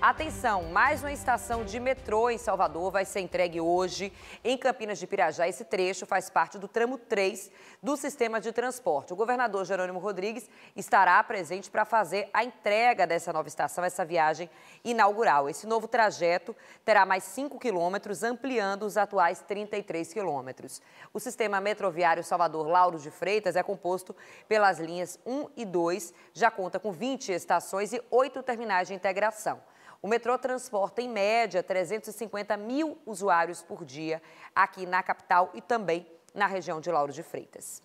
Atenção, mais uma estação de metrô em Salvador vai ser entregue hoje em Campinas de Pirajá. Esse trecho faz parte do tramo 3 do sistema de transporte. O governador Jerônimo Rodrigues estará presente para fazer a entrega dessa nova estação, essa viagem inaugural. Esse novo trajeto terá mais 5 quilômetros, ampliando os atuais 33 quilômetros. O sistema metroviário Salvador Lauro de Freitas é composto pelas linhas 1 e 2, já conta com 20 estações e 8 terminais de integração. O metrô transporta, em média, 350 mil usuários por dia aqui na capital e também na região de Lauro de Freitas.